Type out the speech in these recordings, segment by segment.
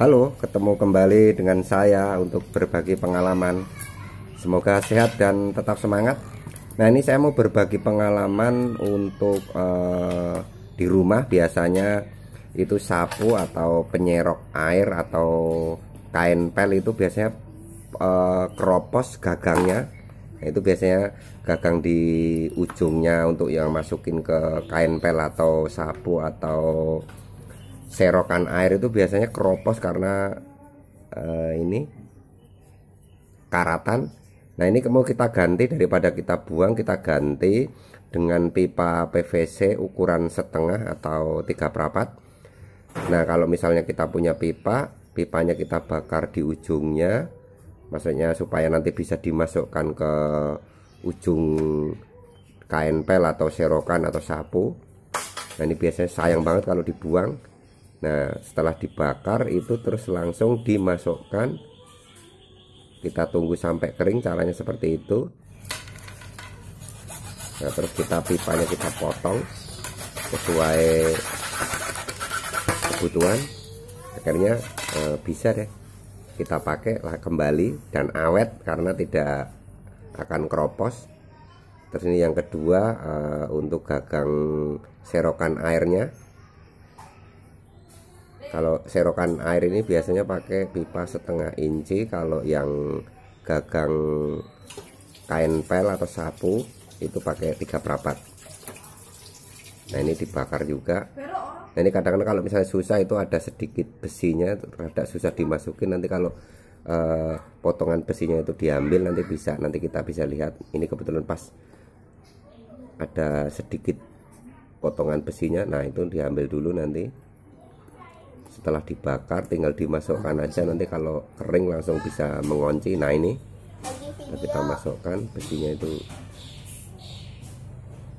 Halo, ketemu kembali dengan saya untuk berbagi pengalaman. Semoga sehat dan tetap semangat. Nah, ini saya mau berbagi pengalaman untuk eh, di rumah biasanya itu sapu atau penyerok air atau kain pel itu biasanya eh, keropos gagangnya. Itu biasanya gagang di ujungnya untuk yang masukin ke kain pel atau sapu atau serokan air itu biasanya keropos karena uh, ini karatan. Nah, ini mau kita ganti daripada kita buang, kita ganti dengan pipa PVC ukuran setengah atau tiga perapat. Nah, kalau misalnya kita punya pipa, pipanya kita bakar di ujungnya. Maksudnya supaya nanti bisa dimasukkan ke ujung kain pel atau serokan atau sapu. Nah, ini biasanya sayang banget kalau dibuang Nah setelah dibakar itu terus langsung dimasukkan Kita tunggu sampai kering caranya seperti itu Nah terus kita pipanya kita potong Sesuai kebutuhan Akhirnya e, bisa deh kita pakai lah kembali dan awet karena tidak akan keropos terus ini yang kedua e, untuk gagang serokan airnya kalau serokan air ini biasanya pakai pipa setengah inci kalau yang gagang kain pel atau sapu itu pakai tiga perapat nah ini dibakar juga nah ini kadang-kadang kalau misalnya susah itu ada sedikit besinya rada susah dimasukin nanti kalau eh, potongan besinya itu diambil nanti bisa nanti kita bisa lihat ini kebetulan pas ada sedikit potongan besinya nah itu diambil dulu nanti setelah dibakar tinggal dimasukkan ah. aja nanti kalau kering langsung bisa mengunci nah ini kita masukkan besinya itu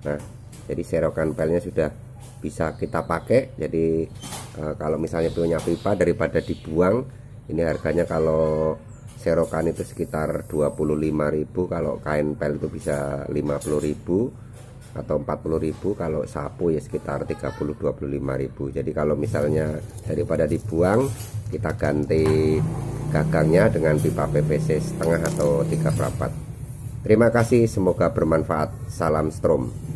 nah jadi serokan pelnya sudah bisa kita pakai jadi e, kalau misalnya punya pipa daripada dibuang ini harganya kalau serokan itu sekitar 25.000 kalau kain pel itu bisa 50.000 atau 40.000 kalau sapu ya sekitar 30 25.000 jadi kalau misalnya daripada dibuang kita ganti gagangnya dengan pipa PVC setengah atau tiga perapat terima kasih semoga bermanfaat salam strom